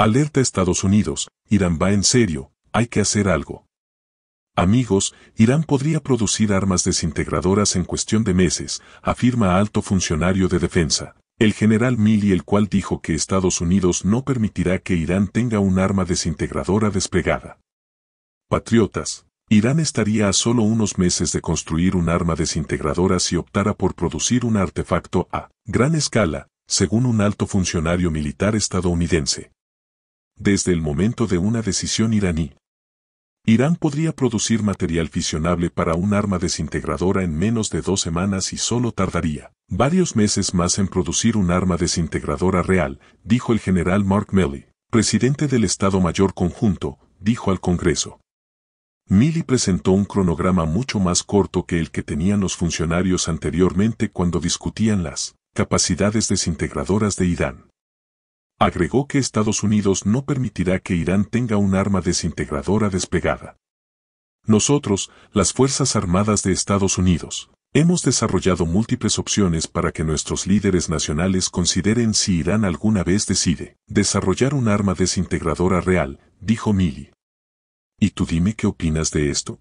Alerta Estados Unidos, Irán va en serio, hay que hacer algo. Amigos, Irán podría producir armas desintegradoras en cuestión de meses, afirma alto funcionario de defensa. El general Milley el cual dijo que Estados Unidos no permitirá que Irán tenga un arma desintegradora desplegada. Patriotas, Irán estaría a solo unos meses de construir un arma desintegradora si optara por producir un artefacto a gran escala, según un alto funcionario militar estadounidense desde el momento de una decisión iraní. Irán podría producir material fisionable para un arma desintegradora en menos de dos semanas y solo tardaría varios meses más en producir un arma desintegradora real, dijo el general Mark Milley, presidente del Estado Mayor Conjunto, dijo al Congreso. Milley presentó un cronograma mucho más corto que el que tenían los funcionarios anteriormente cuando discutían las capacidades desintegradoras de Irán. Agregó que Estados Unidos no permitirá que Irán tenga un arma desintegradora despegada. Nosotros, las Fuerzas Armadas de Estados Unidos, hemos desarrollado múltiples opciones para que nuestros líderes nacionales consideren si Irán alguna vez decide desarrollar un arma desintegradora real, dijo Mili. ¿Y tú dime qué opinas de esto?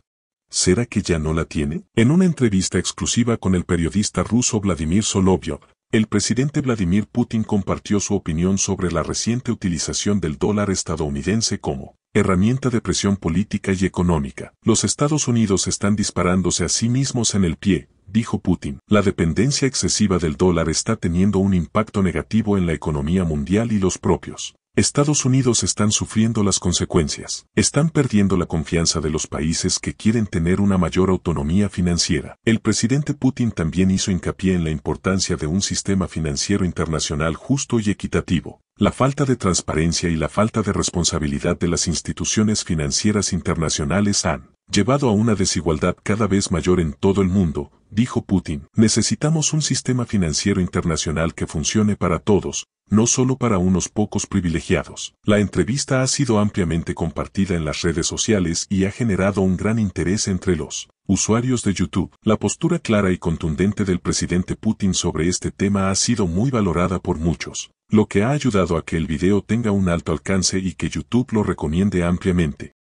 ¿Será que ya no la tiene? En una entrevista exclusiva con el periodista ruso Vladimir Solovyov, el presidente Vladimir Putin compartió su opinión sobre la reciente utilización del dólar estadounidense como herramienta de presión política y económica. Los Estados Unidos están disparándose a sí mismos en el pie, dijo Putin. La dependencia excesiva del dólar está teniendo un impacto negativo en la economía mundial y los propios Estados Unidos están sufriendo las consecuencias. Están perdiendo la confianza de los países que quieren tener una mayor autonomía financiera. El presidente Putin también hizo hincapié en la importancia de un sistema financiero internacional justo y equitativo. La falta de transparencia y la falta de responsabilidad de las instituciones financieras internacionales han llevado a una desigualdad cada vez mayor en todo el mundo, dijo Putin. Necesitamos un sistema financiero internacional que funcione para todos, no solo para unos pocos privilegiados. La entrevista ha sido ampliamente compartida en las redes sociales y ha generado un gran interés entre los usuarios de YouTube. La postura clara y contundente del presidente Putin sobre este tema ha sido muy valorada por muchos, lo que ha ayudado a que el video tenga un alto alcance y que YouTube lo recomiende ampliamente.